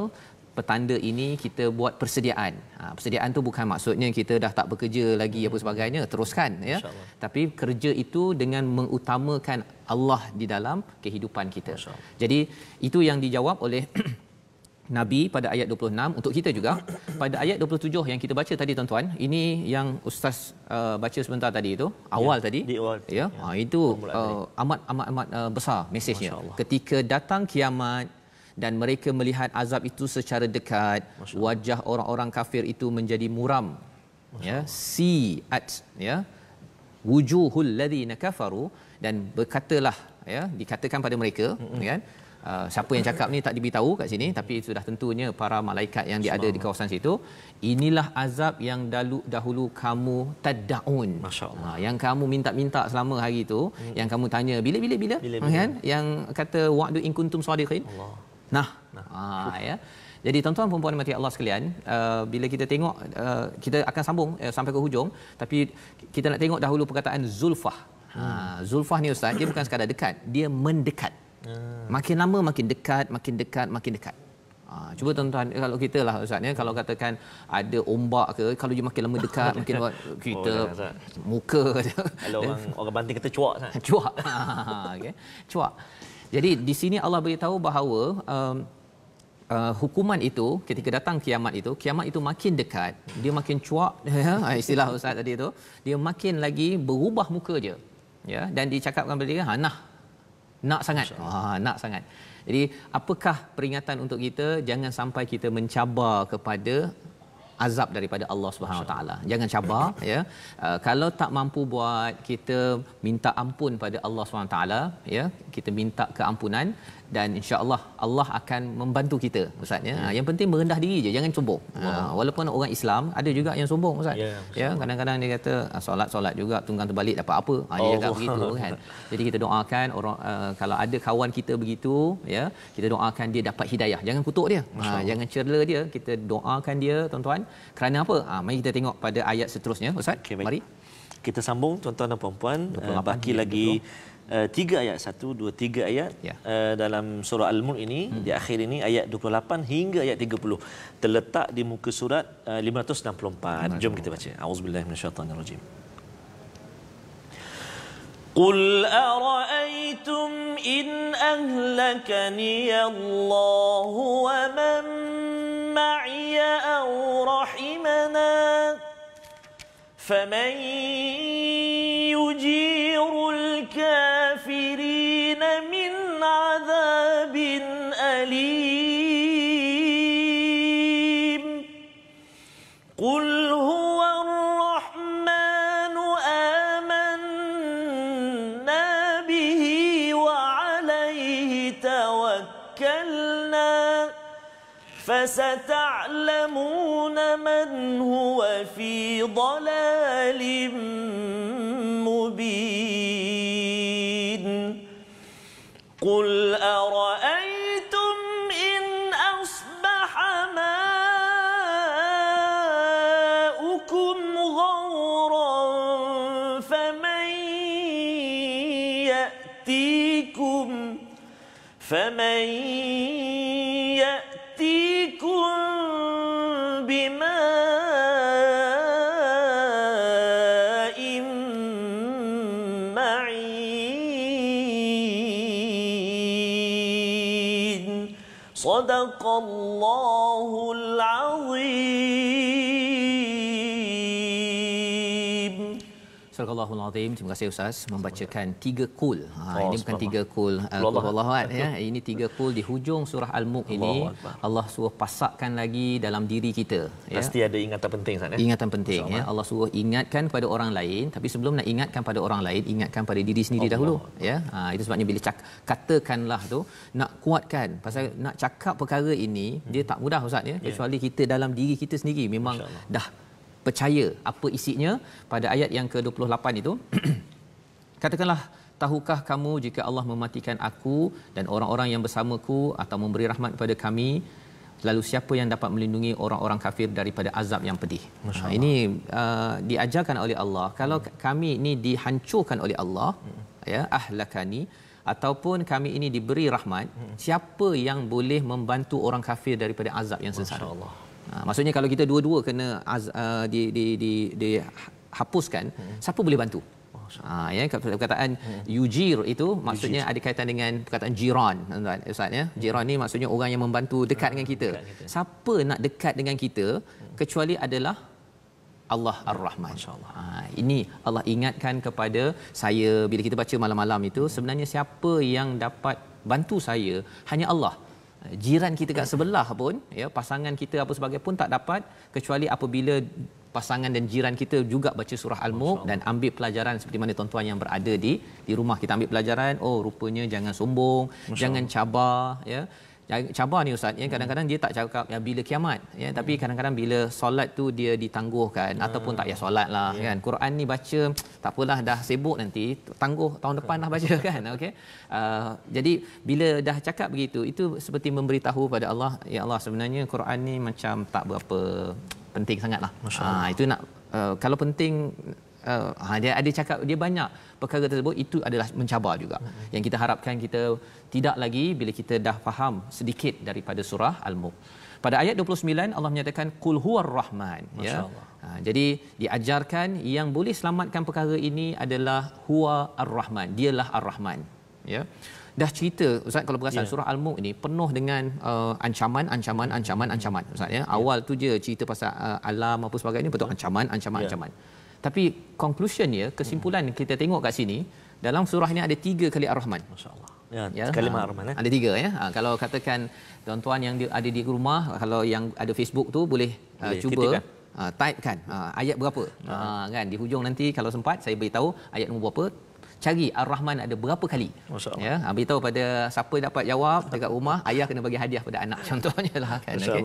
A: petanda ini kita buat persediaan. Ha, persediaan tu bukan maksudnya kita dah tak bekerja lagi hmm. apa ya. sebagainya, teruskan ya. Tapi kerja itu dengan mengutamakan Allah di dalam kehidupan kita. Jadi itu yang dijawab oleh *clears throat* Nabi pada ayat 26 untuk kita juga pada ayat 27 yang kita baca tadi tuan-tuan ini yang ustaz uh, baca sebentar tadi itu awal ya, tadi di awal, ya, ya. Ha, itu uh, amat amat amat uh, besar mesejnya ketika datang kiamat dan mereka melihat azab itu secara dekat wajah orang-orang kafir itu menjadi muram ya si at ya wujuhul ladzina kafaru dan berkatalah ya dikatakan pada mereka mm-hmm. kan Ah, siapa yang cakap ni tak diberitahu kat sini tapi sudah tentunya para malaikat yang ada di kawasan situ inilah azab yang dahulu, dahulu kamu tadaun masyaallah ha, yang kamu minta-minta selama hari itu hmm. yang kamu tanya bila-bila bila ah, kan yang kata waqdu in kuntum sadiqin Allah nah nah ha, ya jadi tuan-tuan puan-puan mati Allah sekalian, uh, bila kita tengok uh, kita akan sambung uh, sampai ke hujung tapi kita nak tengok dahulu perkataan zulfah. Ha, zulfah ni ustaz dia bukan sekadar dekat, dia mendekat. Ah. Makin lama makin dekat, makin dekat, makin dekat. Ha, cuba tuan-tuan eh, kalau kita lah ustaz ya kalau katakan ada ombak ke kalau dia makin lama dekat *laughs* mungkin oh, kita oh, muka dia *laughs* kalau orang *laughs* orang banting kata cuak kan cuak ah, okey cuak jadi di sini Allah beritahu bahawa um, Uh, hukuman itu ketika datang kiamat itu kiamat itu makin dekat dia makin cuak ya istilah ustaz tadi itu dia makin lagi berubah muka dia ya dan dicakapkan beliau hanah nak sangat ha nak sangat jadi apakah peringatan untuk kita jangan sampai kita mencabar kepada azab daripada Allah Subhanahu Wa Taala. Jangan cabar *clears throat* ya. Uh, kalau tak mampu buat kita minta ampun pada Allah Subhanahu Wa Taala ya, kita minta keampunan dan insyaallah Allah akan membantu kita ustaz ya. Hmm. Yang penting merendah diri je jangan sombong. Wow. Ha, walaupun orang Islam ada juga yang sombong ustaz. ya, ya kadang-kadang dia kata ah, solat-solat juga tunggang terbalik dapat apa? Ha, dia cakap oh. begitu kan. Jadi kita doakan orang uh, kalau ada kawan kita begitu ya kita doakan dia dapat hidayah. Jangan kutuk dia. Ha, jangan cerla dia. Kita doakan dia tuan-tuan. Kerana apa?
B: Ha, mari kita tengok pada ayat seterusnya ustaz. Okay, mari. Kita sambung tuan-tuan dan puan-puan uh, baki lagi Eh, tiga ayat satu dua tiga ayat ya. uh, dalam surah al-mulk ini hmm. di akhir ini ayat 28 hingga ayat 30 terletak di muka surat uh, 564. 564 jom kita baca auzubillahi minasyaitanirrajim قل ارايتم ان اهلكني الله ومن معي او رحمنا فمن خير الكافرين من عذاب أليم قل هو الرحمن آمنا به وعليه توكلنا فستعلمون من هو في ضلال مبين صدق الله العظيم
A: Assalamualaikum Azim. Terima kasih Ustaz membacakan tiga kul. Ha, oh, ini bukan tiga kul. Uh, Allah Allah ya. Ini tiga kul di hujung surah Al-Mulk ini. Allah suruh pasakkan lagi dalam diri kita. Ya. Pasti ada ingatan penting sana. Ya? Ingatan penting. Ya. Allah suruh ingatkan kepada orang lain. Tapi sebelum nak ingatkan pada orang lain, ingatkan pada diri sendiri Allah. dahulu. Ya. Ha, itu sebabnya bila cak, katakanlah tu, nak kuatkan. Pasal nak cakap perkara ini, dia hmm. tak mudah Ustaz. Ya. ya. Kecuali yeah. kita dalam diri kita sendiri. Memang dah percaya apa isinya pada ayat yang ke-28 itu *clears throat* katakanlah tahukah kamu jika Allah mematikan aku dan orang-orang yang bersamaku atau memberi rahmat kepada kami lalu siapa yang dapat melindungi orang-orang kafir daripada azab yang pedih ha, ini uh, diajarkan oleh Allah kalau hmm. kami ini dihancurkan oleh Allah hmm. ya ahlakani ataupun kami ini diberi rahmat hmm. siapa yang boleh membantu orang kafir daripada azab yang sesara Masya Allah Ha, maksudnya kalau kita dua-dua kena az, uh, di, di, di, di hapuskan, hmm. siapa boleh bantu? Oh, ha, ya perkataan hmm. yujir itu maksudnya ada kaitan dengan perkataan jiran tuan ustaz ya hmm. jiran ni maksudnya orang yang membantu dekat dengan ah, kita siapa nak dekat dengan kita hmm. kecuali adalah Allah Ar-Rahman insyaallah ha, ini Allah ingatkan kepada saya bila kita baca malam-malam itu sebenarnya siapa yang dapat bantu saya hanya Allah jiran kita kat sebelah pun ya pasangan kita apa sebagainya pun tak dapat kecuali apabila pasangan dan jiran kita juga baca surah al-mulk dan ambil pelajaran seperti mana tuan-tuan yang berada di di rumah kita ambil pelajaran oh rupanya jangan sombong jangan Allah. cabar ya cabar ni ustaz ya kadang-kadang dia tak cakap ya bila kiamat ya tapi hmm. kadang-kadang bila solat tu dia ditangguhkan hmm. ataupun tak ya solat lah yeah. kan Quran ni baca *tsk* tak apalah dah sibuk nanti tangguh tahun depan lah baca *laughs* kan okey uh, ah, jadi bila dah cakap begitu itu seperti memberitahu pada Allah ya Allah sebenarnya Quran ni macam tak berapa penting sangatlah ha uh, itu nak uh, kalau penting Uh, dia ada cakap dia banyak perkara tersebut itu adalah mencabar juga. Hmm. Yang kita harapkan kita tidak lagi bila kita dah faham sedikit daripada surah Al-Mulk. Pada ayat 29 Allah menyatakan kul huwar rahman ya. Ha, jadi diajarkan yang boleh selamatkan perkara ini adalah huwa ar-rahman. Dialah ar-rahman ya. Dah cerita ustaz kalau perasan yeah. surah Al-Mulk ini penuh dengan uh, ancaman ancaman ancaman ancaman ustaz ya. ya. Awal tu je cerita pasal uh, alam apa sebagainya betul yeah. ancaman ancaman yeah. ancaman. Yeah tapi conclusionnya kesimpulan hmm. kita tengok kat sini dalam surah ini ada tiga kali ar-rahman masyaallah ya, ya kalimah ar-rahman eh? ada tiga ya ha, kalau katakan tuan-tuan yang ada di rumah kalau yang ada Facebook tu boleh, uh, boleh uh, cuba uh, type kan uh, ayat berapa ya. ha uh uh, kan di hujung nanti kalau sempat saya beritahu ayat nombor berapa cari ar-rahman ada berapa kali masyaallah ya ha, beritahu pada siapa dapat jawab dekat rumah ayah kena bagi hadiah pada anak *laughs* contohnya lah kan okay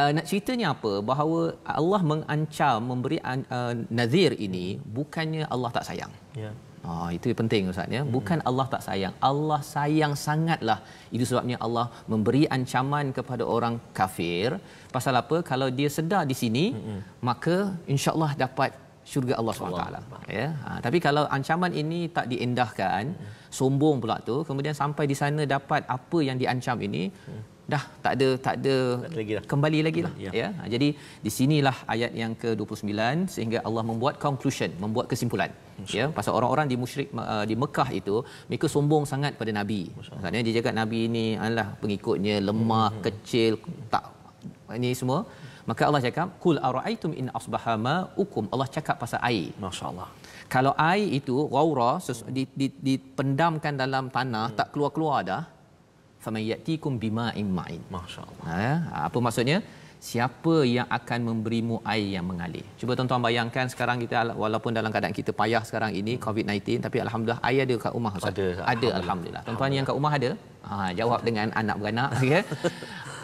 A: uh, nak ceritanya apa bahawa Allah mengancam memberi an, uh, nazir ini bukannya Allah tak sayang ya yeah. Ha, oh itu penting ustaz ya bukan hmm. Allah tak sayang Allah sayang sangatlah itu sebabnya Allah memberi ancaman kepada orang kafir pasal apa kalau dia sedar di sini mm-hmm. maka insyaallah dapat syurga Allah SWT. Allah. Ya. Ha, tapi kalau ancaman ini tak diendahkan, hmm. sombong pula tu, kemudian sampai di sana dapat apa yang diancam ini, hmm dah tak ada tak ada lagi dah. kembali lagi lah ya. ya ha, jadi di sinilah ayat yang ke-29 sehingga Allah membuat conclusion membuat kesimpulan ya pasal orang-orang di musyrik di Mekah itu mereka sombong sangat pada nabi kerana dia cakap nabi ini adalah pengikutnya lemah hmm. kecil tak ini semua maka Allah cakap kul araaitum in asbaha ukum Allah cakap pasal air masyaallah kalau air itu gaura dipendamkan dalam tanah hmm. tak keluar-keluar dah famayatikum bima'in ma'in. imain, allah Ha, apa maksudnya? Siapa yang akan memberimu air yang mengalir? Cuba tuan-tuan bayangkan sekarang kita walaupun dalam keadaan kita payah sekarang ini COVID-19 tapi alhamdulillah air ada kat rumah. Ada. Ada alhamdulillah. Tuan-tuan yang kat rumah ada? Ha, jawab dengan anak beranak *laughs* ya. Okay?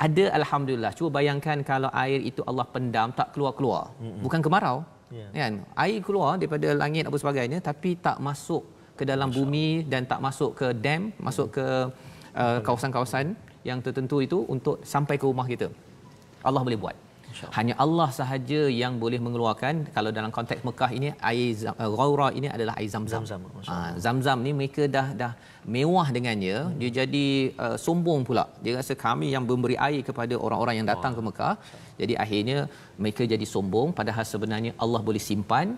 A: ada alhamdulillah. Cuba bayangkan kalau air itu Allah pendam tak keluar-keluar. Bukan kemarau. Yeah. Kan? Air keluar daripada langit apa sebagainya tapi tak masuk ke dalam bumi dan tak masuk ke dam, masuk ke Uh, kawasan-kawasan yang tertentu itu untuk sampai ke rumah kita. Allah boleh buat. Hanya Allah sahaja yang boleh mengeluarkan kalau dalam konteks Mekah ini air Ghaura uh, ini adalah air Zamzam. Zamzam. Ah, zam ni mereka dah dah mewah dengannya, hmm. dia jadi uh, sombong pula. Dia rasa kami yang memberi air kepada orang-orang yang datang oh. ke Mekah. Jadi akhirnya mereka jadi sombong padahal sebenarnya Allah boleh simpan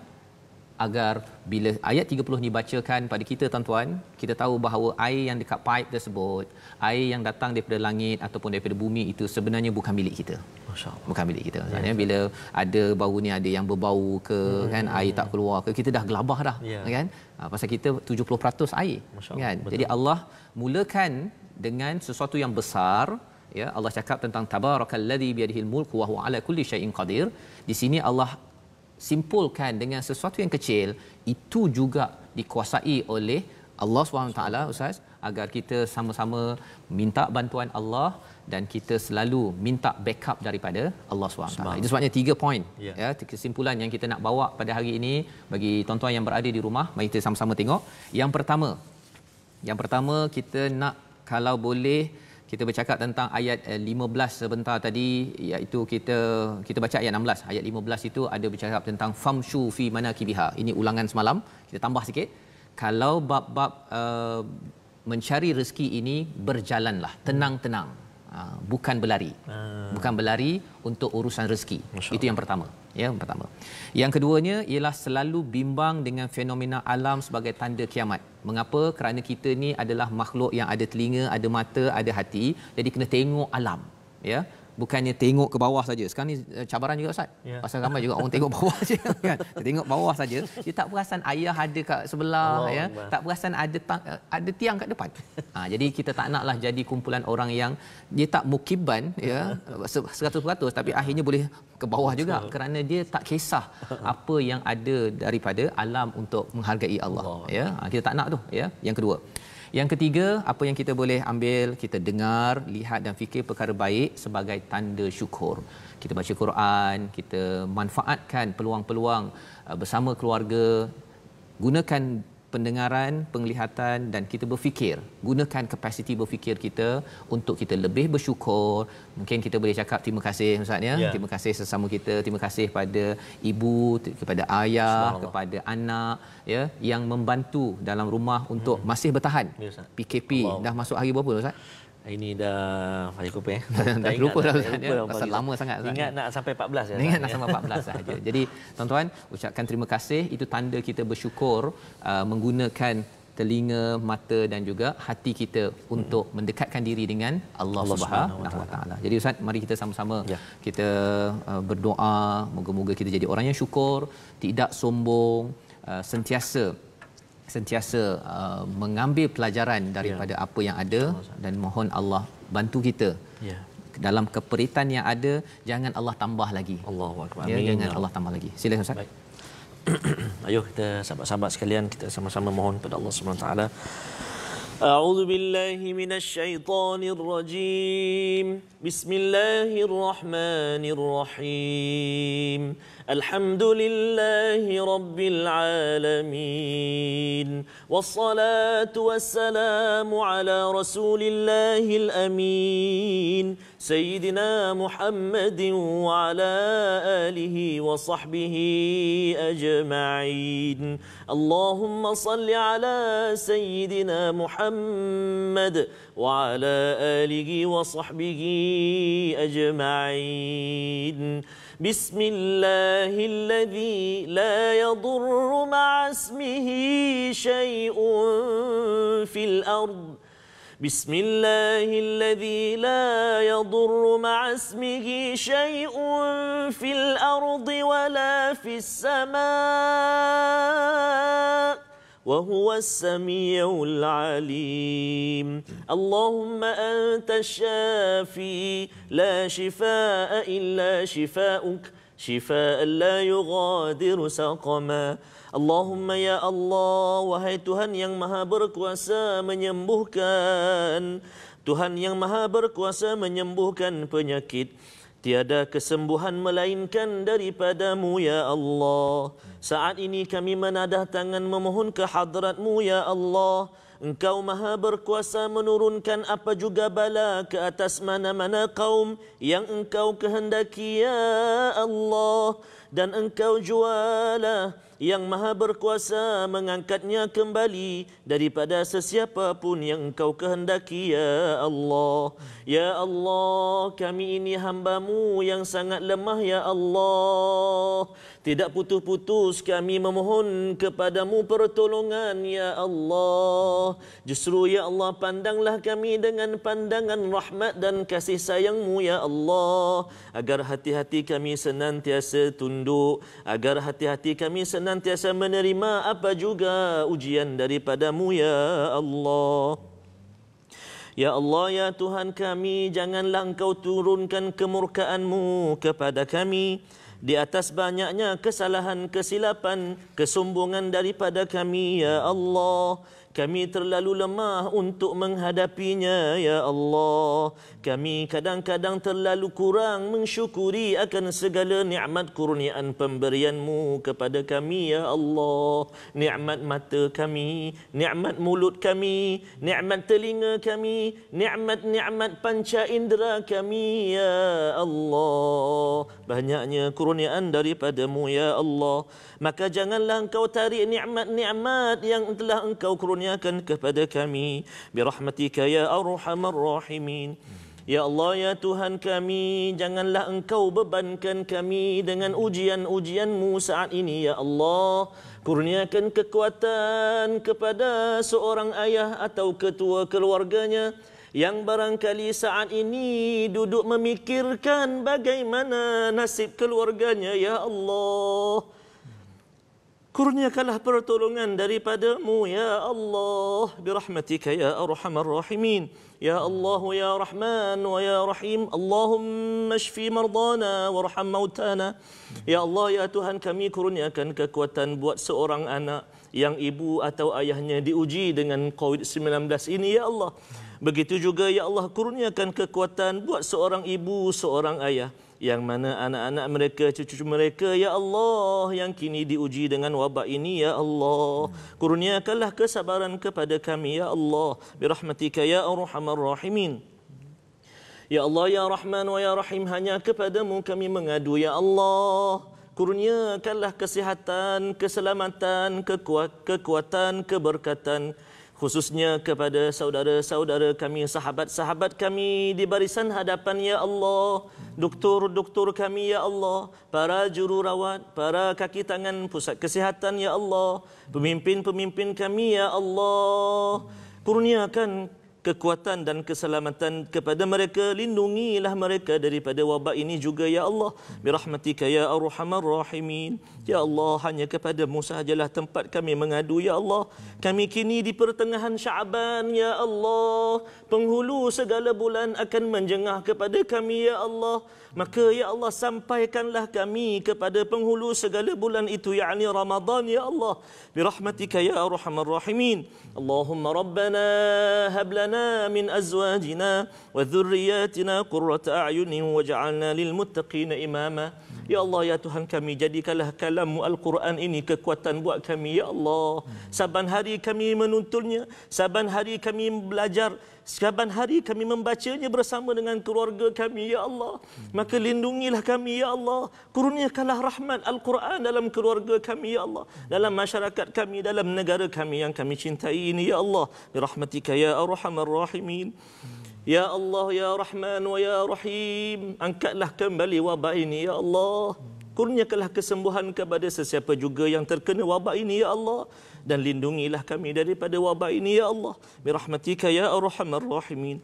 A: agar bila ayat 30 ni bacakan pada kita tuan-tuan kita tahu bahawa air yang dekat pipe tersebut air yang datang daripada langit ataupun daripada bumi itu sebenarnya bukan milik kita masya-Allah bukan milik kita ya, bila ada bau ni ada yang berbau ke hmm, kan air tak keluar ke kita dah gelabah dah ya. kan ha, pasal kita 70% air kan betul. jadi Allah mulakan dengan sesuatu yang besar ya Allah cakap tentang tabarakallazi biyadihil mulku wa huwa ala kulli syai'in qadir di sini Allah simpulkan dengan sesuatu yang kecil itu juga dikuasai oleh Allah SWT Ustaz agar kita sama-sama minta bantuan Allah dan kita selalu minta backup daripada Allah SWT. Sebab. Itu sebabnya tiga poin. Ya. ya. kesimpulan yang kita nak bawa pada hari ini bagi tuan-tuan yang berada di rumah, mari kita sama-sama tengok. Yang pertama, yang pertama kita nak kalau boleh kita bercakap tentang ayat 15 eh, sebentar tadi iaitu kita kita baca ayat 16 ayat 15 itu ada bercakap tentang famshu fi manakibiha ini ulangan semalam kita tambah sikit kalau bab-bab uh, mencari rezeki ini berjalanlah tenang-tenang Ah, bukan berlari.
B: Hmm. Bukan
A: berlari untuk urusan rezeki. Itu yang pertama, ya, yang pertama. Yang keduanya ialah selalu bimbang dengan fenomena alam sebagai tanda kiamat. Mengapa? Kerana kita ni adalah makhluk yang ada telinga, ada mata, ada hati, jadi kena tengok alam, ya bukannya tengok ke bawah saja. Sekarang ni eh, cabaran juga Ustaz. Yeah. Pasal ramai juga orang tengok *laughs* bawah saja kan. Dia tengok bawah saja, dia tak perasan ayah ada kat sebelah Allah ya. Allah. Tak perasan ada ta- eh, ada tiang kat depan. Ha, jadi kita tak naklah jadi kumpulan orang yang dia tak mukiban ya 100% tapi akhirnya boleh ke bawah juga so. kerana dia tak kisah *laughs* apa yang ada daripada alam untuk menghargai Allah, Allah. ya. Ha, kita tak nak tu ya. Yang kedua. Yang ketiga, apa yang kita boleh ambil, kita dengar, lihat dan fikir perkara baik sebagai tanda syukur. Kita baca Quran, kita manfaatkan peluang-peluang uh, bersama keluarga, gunakan pendengaran, penglihatan dan kita berfikir. Gunakan kapasiti berfikir kita untuk kita lebih bersyukur. Mungkin kita boleh cakap terima kasih Ustaz ya. Yeah. Terima kasih sesama kita, terima kasih pada ibu, kepada ayah, kepada anak ya yang membantu dalam rumah untuk hmm. masih bertahan. Yeah, PKP Allah. dah masuk hari berapa Ustaz? ini dah saya lupa ya. dah terlupa dah. Lah, lah Pasal lama sangat. Lah. Ingat
B: nak sampai 14 ya. Ingat nak sampai 14 saja. Jadi
A: tuan-tuan ucapkan terima kasih itu tanda kita bersyukur uh, menggunakan telinga, mata dan juga hati kita untuk hmm. mendekatkan diri dengan Allah, Subhanahu Wa Taala. Jadi Ustaz, mari kita sama-sama ya. kita uh, berdoa, moga-moga kita jadi orang yang syukur, tidak sombong, uh, sentiasa sentiasa uh, mengambil pelajaran daripada yeah. apa yang ada dan mohon Allah bantu kita yeah. dalam keperitan yang ada jangan Allah tambah lagi Allahuakbar ya, jangan ya. Allah tambah lagi
B: silakan ustaz Baik. *clears throat* ayo kita sahabat-sahabat sekalian kita sama-sama mohon kepada Allah Subhanahu taala أعوذ بالله من الشيطان الرجيم بسم الله الرحمن الرحيم الحمد لله رب العالمين والصلاة والسلام على رسول الله الأمين سيدنا محمد وعلى آله وصحبه أجمعين اللهم صل على سيدنا محمد وعلى آله وصحبه أجمعين بسم الله الذي لا يضر مع اسمه شيء في الأرض بسم الله الذي لا يضر مع اسمه شيء في الأرض ولا في السماء وهو السميع العليم اللهم أنت الشافي لا شفاء إلا شفاؤك شفاء لا يغادر سقما Allahumma ya Allah wahai Tuhan yang maha berkuasa menyembuhkan Tuhan yang maha berkuasa menyembuhkan penyakit Tiada kesembuhan melainkan daripadamu ya Allah Saat ini kami menadah tangan memohon ke hadratmu ya Allah Engkau maha berkuasa menurunkan apa juga bala ke atas mana-mana kaum yang engkau kehendaki ya Allah dan engkau jualah yang maha berkuasa mengangkatnya kembali daripada sesiapa pun yang engkau kehendaki ya Allah ya Allah kami ini hambamu yang sangat lemah ya Allah tidak putus-putus kami memohon kepadamu pertolongan ya Allah justru ya Allah pandanglah kami dengan pandangan rahmat dan kasih sayangmu ya Allah agar hati-hati kami senantiasa tunduk agar hati-hati kami senantiasa senantiasa menerima apa juga ujian daripadamu ya Allah. Ya Allah, Ya Tuhan kami, janganlah engkau turunkan kemurkaanmu kepada kami di atas banyaknya kesalahan, kesilapan, kesombongan daripada kami, Ya Allah. Ya Allah, kami terlalu lemah untuk menghadapinya, Ya Allah. Kami kadang-kadang terlalu kurang mensyukuri akan segala nikmat kurniaan pemberianmu kepada kami, Ya Allah. Nikmat mata kami, nikmat mulut kami, nikmat telinga kami, nikmat-nikmat panca indera kami, Ya Allah. Banyaknya kurniaan daripadamu, Ya Allah. Maka janganlah engkau tarik nikmat-nikmat yang telah engkau kurniakan dikurniakan kepada kami Birahmatika ya arhamar rahimin Ya Allah, Ya Tuhan kami, janganlah engkau bebankan kami dengan ujian-ujianmu saat ini, Ya Allah. Kurniakan kekuatan kepada seorang ayah atau ketua keluarganya yang barangkali saat ini duduk memikirkan bagaimana nasib keluarganya, Ya Allah. Kurniakanlah pertolongan daripadamu ya Allah birahmatika ya arhamar rahimin ya Allah ya Rahman wa ya Rahim Allahumma shfi mardana warham mautana ya Allah ya Tuhan kami kurniakan kekuatan buat seorang anak yang ibu atau ayahnya diuji dengan COVID-19 ini ya Allah begitu juga ya Allah kurniakan kekuatan buat seorang ibu seorang ayah yang mana anak-anak mereka, cucu-cucu mereka, Ya Allah, yang kini diuji dengan wabak ini, Ya Allah. Kurniakanlah kesabaran kepada kami, Ya Allah. Birahmatika, Ya Arhamar Rahimin. Ya Allah, Ya Rahman, Ya Rahim, hanya kepadamu kami mengadu, Ya Allah. Kurniakanlah kesihatan, keselamatan, kekuatan, keberkatan khususnya kepada saudara-saudara kami, sahabat-sahabat kami di barisan hadapan Ya Allah, doktor-doktor kami Ya Allah, para jururawat, para kaki tangan pusat kesihatan Ya Allah, pemimpin-pemimpin kami Ya Allah, kurniakan kekuatan dan keselamatan kepada mereka lindungilah mereka daripada wabak ini juga ya Allah bi rahmatika ya arhamar rahimin Ya Allah, hanya kepada Musa sahajalah tempat kami mengadu. Ya Allah, kami kini di pertengahan Syaban. Ya Allah, penghulu segala bulan akan menjengah kepada kami. Ya Allah, maka Ya Allah, sampaikanlah kami kepada penghulu segala bulan itu. Ya Ani Ramadhan, Ya Allah. Birahmatika Ya Ar-Rahman Rahimin. Allahumma Rabbana hablana min azwajina wa zurriyatina qurrata a'yunin waj'alna lil muttaqina imama. Ya Allah, Ya Tuhan kami, jadikanlah kalam Al-Quran ini kekuatan buat kami. Ya Allah, saban hari kami menuntunnya, saban hari kami belajar, saban hari kami membacanya bersama dengan keluarga kami. Ya Allah, maka lindungilah kami. Ya Allah, kurniakanlah rahmat Al-Quran dalam keluarga kami. Ya Allah, dalam masyarakat kami, dalam negara kami yang kami cintai ini. Ya Allah, rahmatika Ya Arhamar Rahimin. Ya Allah, Ya Rahman, Ya Rahim. Angkatlah kembali wabak ini, Ya Allah. Kurniakanlah kesembuhan kepada sesiapa juga yang terkena wabak ini, Ya Allah. Dan lindungilah kami daripada wabak ini, Ya Allah. Mirahmatika, Ya Rahman, Rahimin.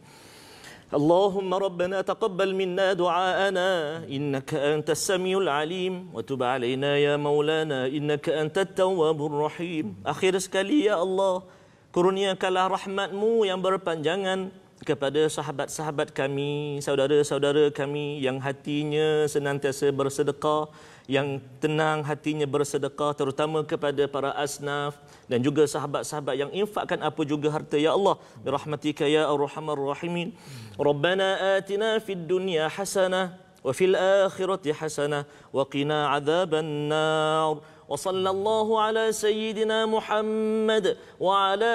B: Allahumma Rabbana, تقبل منا دعاءنا انك انت السميع العليم وتب علينا Ya مولانا انك انت التواب الرحيم اخر سكالي يا الله كرونيا كلا رحمة مو ينبر kepada sahabat-sahabat kami, saudara-saudara kami yang hatinya senantiasa bersedekah, yang tenang hatinya bersedekah terutama kepada para asnaf dan juga sahabat-sahabat yang infakkan apa juga harta ya Allah rahmatika ya arhamar rahimin rabbana atina fid dunya hasanah wa fil akhirati hasanah wa qina adzabannar وصلى الله على سيدنا محمد وعلى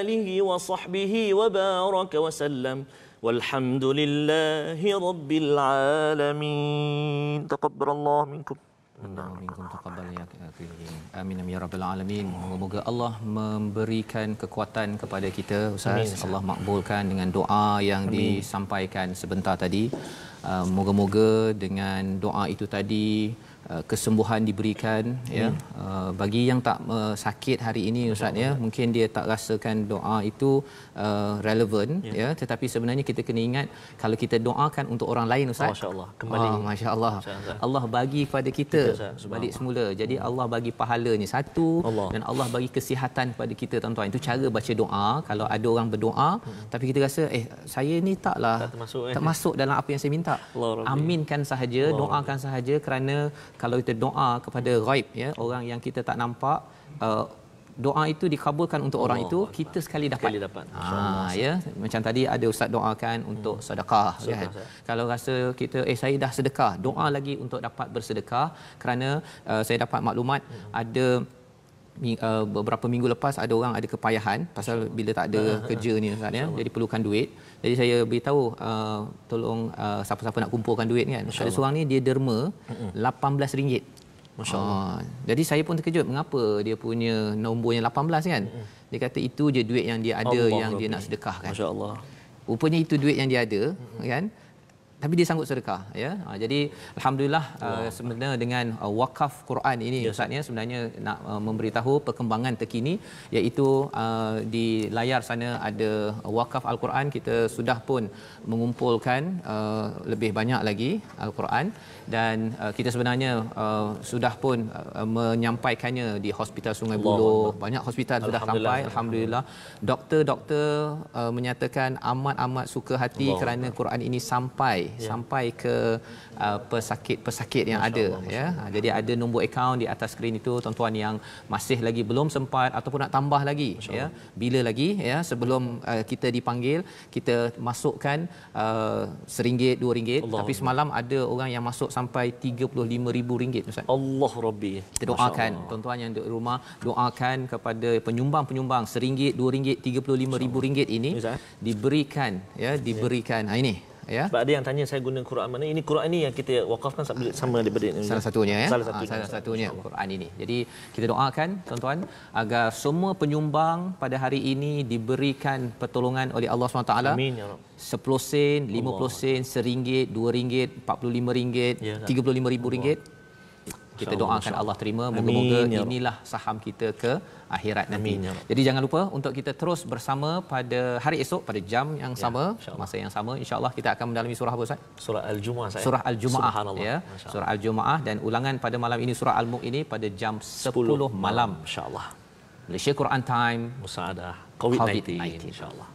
B: اله وصحبه وبارك وسلم والحمد لله رب العالمين تقبل الله منكم Amin.
A: Taqabbal ya Amin ya rabbal alamin. Semoga Allah memberikan kekuatan kepada kita. Ustaz, Allah makbulkan dengan doa yang Amin. disampaikan sebentar tadi. Uh, moga-moga dengan doa itu tadi Uh, kesembuhan diberikan ya hmm. uh, bagi yang tak uh, sakit hari ini ustaz ya mungkin dia tak rasakan doa itu uh, relevan ya. ya tetapi sebenarnya kita kena ingat kalau kita doakan untuk orang lain ustaz oh, masyaallah kembali oh, masyaallah Allah bagi kepada kita, kita balik semula jadi hmm. Allah bagi pahalanya satu Allah. dan Allah bagi kesihatan kepada kita tuan-tuan itu cara baca doa kalau ada orang berdoa hmm. tapi kita rasa eh saya ni taklah tak, termasuk, eh. masuk dalam apa yang saya minta Allah aminkan sahaja Allah doakan sahaja kerana kalau kita doa kepada ghaib ya orang yang kita tak nampak uh, doa itu dikabulkan untuk orang oh, itu Allah. kita sekali dapat sekali dapat ha ah, ya macam tadi ada ustaz doakan untuk hmm. sedekah so, kan saya. kalau rasa kita eh saya dah sedekah doa hmm. lagi untuk dapat bersedekah kerana uh, saya dapat maklumat hmm. ada Uh, beberapa minggu lepas ada orang ada kepayahan pasal bila tak ada kerja ni kan ya jadi perlukan duit jadi saya beritahu uh, tolong uh, siapa-siapa nak kumpulkan duit ni kan Masya ada seorang ni dia derma RM18 masya-Allah uh, jadi saya pun terkejut mengapa dia punya nombornya 18 kan Mm-mm. dia kata itu je duit yang dia ada Allah yang Allah dia Allah. nak sedekahkan masya-Allah rupanya itu duit yang dia ada Mm-mm. kan tapi dia sanggup sedekah ya ha, jadi alhamdulillah wow. uh, ah, sebenarnya dengan uh, wakaf Quran ini yes. ustaznya sebenarnya nak uh, memberitahu perkembangan terkini iaitu uh, di layar sana ada wakaf al-Quran kita sudah pun mengumpulkan uh, lebih banyak lagi al-Quran dan uh, kita sebenarnya uh, sudah pun uh, menyampaikannya di Hospital Sungai Buloh banyak hospital sudah sampai alhamdulillah doktor-doktor uh, menyatakan amat-amat suka hati Allah. kerana Quran ini sampai yeah. sampai ke uh, pesakit-pesakit yang Masya ada Allah, ya. Allah. Ah, jadi ada nombor akaun di atas skrin itu tuan-tuan yang masih lagi belum sempat ataupun nak tambah lagi ya. Bila lagi ya sebelum uh, kita dipanggil kita masukkan uh, RM1 RM2 tapi semalam ada orang yang masuk sampai RM35,000 ustaz. Allah Rabbi. Kita doakan Allah. tuan-tuan yang di rumah doakan kepada penyumbang-penyumbang RM1 RM2 RM35,000 ini diberikan ya diberikan ya. ini ya. Sebab ada yang tanya saya guna Quran mana? Ini Quran ini yang kita wakafkan sama daripada salah satunya ya. Salah satunya, ha, salah satunya, salah satunya Quran ini. Jadi kita doakan tuan-tuan agar semua penyumbang pada hari ini diberikan pertolongan oleh Allah SWT. Amin ya Rabbi. 10 sen, 50 sen, 1 ringgit, 2 ringgit, 45 ringgit, 35 ribu ringgit
B: kita doakan Allah terima moga-moga ya inilah
A: saham kita ke akhirat nanti. Amin. Ya Jadi jangan lupa untuk kita terus bersama pada hari esok pada jam yang ya, sama, masa yang sama insya-Allah kita akan mendalami surah apa Ustaz? Surah Al-Jumuah saya. Surah Al-Jumuah. Ya. Surah Al-Jumuah dan ulangan pada malam ini surah Al-Mulk ini pada jam 10, 10 malam insya-Allah. Malaysia Quran Time Musaadah COVID-19, COVID-19. insya-Allah.